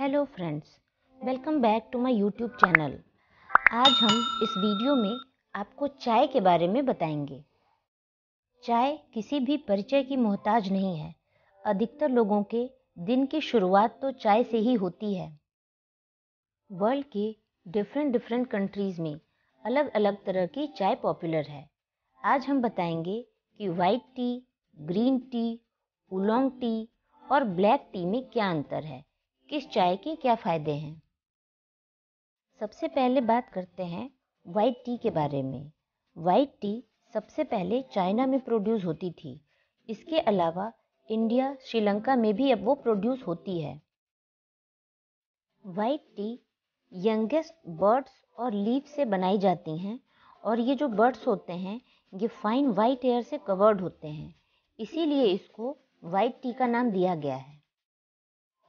hello friends welcome back to my YouTube channel आज हम इस वीडियो में आपको चाय के बारे में बताएंगे चाय किसी भी परिचय की मोहताज नहीं है अधिकतर लोगों के दिन की शुरुआत तो चाय से ही होती है वर्ल्ड के डिफरेंट डिफरेंट कंट्रीज़ में अलग अलग तरह की चाय पॉपुलर है आज हम बताएंगे कि white tea green tea oolong tea और ब्लैक टी में क्या अंतर है किस चाय के क्या फ़ायदे हैं सबसे पहले बात करते हैं वाइट टी के बारे में वाइट टी सबसे पहले चाइना में प्रोड्यूस होती थी इसके अलावा इंडिया श्रीलंका में भी अब वो प्रोड्यूस होती है वाइट टी यंगेस्ट बर्ड्स और लीफ से बनाई जाती हैं और ये जो बर्ड्स होते हैं ये फाइन वाइट एयर से कवर्ड होते हैं इसीलिए इसको वाइट टी का नाम दिया गया है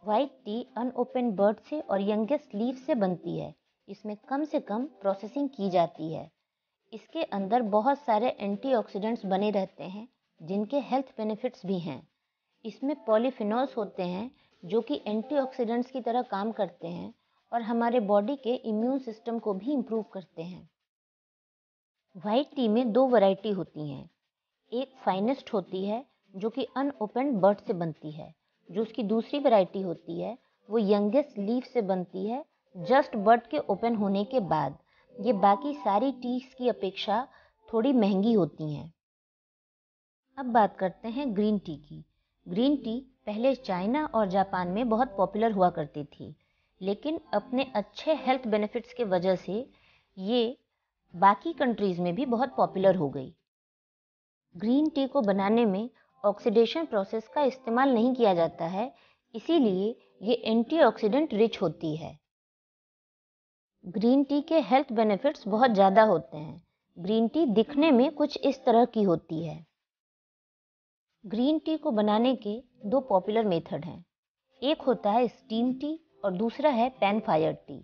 व्हाइट टी अनओपन बर्ड से और यंगेस्ट लीव से बनती है इसमें कम से कम प्रोसेसिंग की जाती है इसके अंदर बहुत सारे एंटीऑक्सीडेंट्स बने रहते हैं जिनके हेल्थ बेनिफिट्स भी हैं इसमें पॉलीफिनॉल्स होते हैं जो कि एंटीऑक्सीडेंट्स की तरह काम करते हैं और हमारे बॉडी के इम्यून सिस्टम को भी इम्प्रूव करते हैं वाइट टी में दो वैरायटी होती हैं एक फाइनेस्ट होती है जो कि अनओपन बर्ड से बनती है जो उसकी दूसरी वैरायटी होती है वो यंगेस्ट लीफ से बनती है जस्ट बर्ड के ओपन होने के बाद ये बाकी सारी टीस की अपेक्षा थोड़ी महंगी होती हैं अब बात करते हैं ग्रीन टी की ग्रीन टी पहले चाइना और जापान में बहुत पॉपुलर हुआ करती थी लेकिन अपने अच्छे हेल्थ बेनिफिट्स के वजह से ये बाकी कंट्रीज़ में भी बहुत पॉपुलर हो गई ग्रीन टी को बनाने में ऑक्सीडेशन प्रोसेस का इस्तेमाल नहीं किया जाता है इसीलिए ये एंटीऑक्सीडेंट रिच होती है ग्रीन टी के हेल्थ बेनिफिट्स बहुत ज़्यादा होते हैं ग्रीन टी दिखने में कुछ इस तरह की होती है ग्रीन टी को बनाने के दो पॉपुलर मेथड हैं एक होता है स्टीम टी और दूसरा है pan fire tea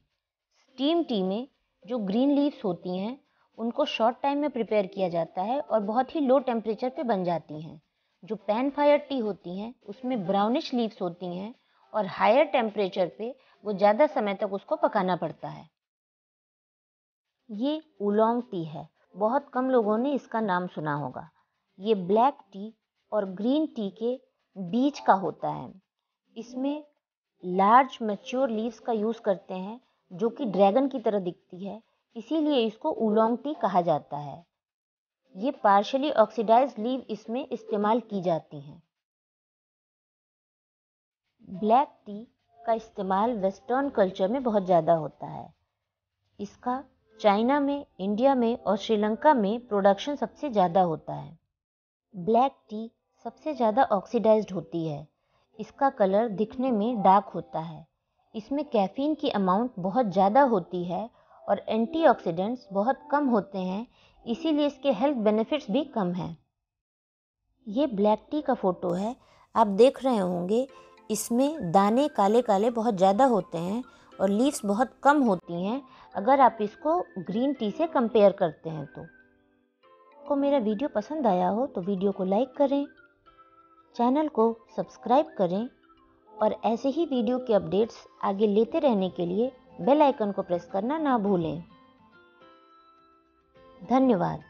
steam tea में जो ग्रीन लीव्स होती हैं उनको शॉर्ट टाइम में प्रिपेयर किया जाता है और बहुत ही लो टेम्परेचर पे बन जाती हैं जो पैन फायर टी होती हैं उसमें ब्राउनिश लीव्स होती हैं और हायर टेम्परेचर पे वो ज़्यादा समय तक उसको पकाना पड़ता है ये उलोंग टी है बहुत कम लोगों ने इसका नाम सुना होगा ये ब्लैक टी और ग्रीन टी के बीच का होता है इसमें लार्ज मैच्योर लीव्स का यूज़ करते हैं जो कि ड्रैगन की तरह दिखती है इसीलिए इसको उलोंग टी कहा जाता है ये पार्शली ऑक्सीडाइज लीव इसमें इस्तेमाल की जाती हैं ब्लैक टी का इस्तेमाल वेस्टर्न कल्चर में बहुत ज़्यादा होता है इसका चाइना में इंडिया में और श्रीलंका में प्रोडक्शन सबसे ज़्यादा होता है ब्लैक टी सबसे ज़्यादा ऑक्सीडाइज्ड होती है इसका कलर दिखने में डार्क होता है इसमें कैफीन की अमाउंट बहुत ज़्यादा होती है और एंटीऑक्सीडेंट्स बहुत कम होते हैं इसीलिए इसके हेल्थ बेनिफिट्स भी कम हैं ये ब्लैक टी का फ़ोटो है आप देख रहे होंगे इसमें दाने काले काले बहुत ज़्यादा होते हैं और लीव्स बहुत कम होती हैं अगर आप इसको ग्रीन टी से कंपेयर करते हैं तो आपको मेरा वीडियो पसंद आया हो तो वीडियो को लाइक करें चैनल को सब्सक्राइब करें और ऐसे ही वीडियो के अपडेट्स आगे लेते रहने के लिए बेल आइकन को प्रेस करना ना भूलें धन्यवाद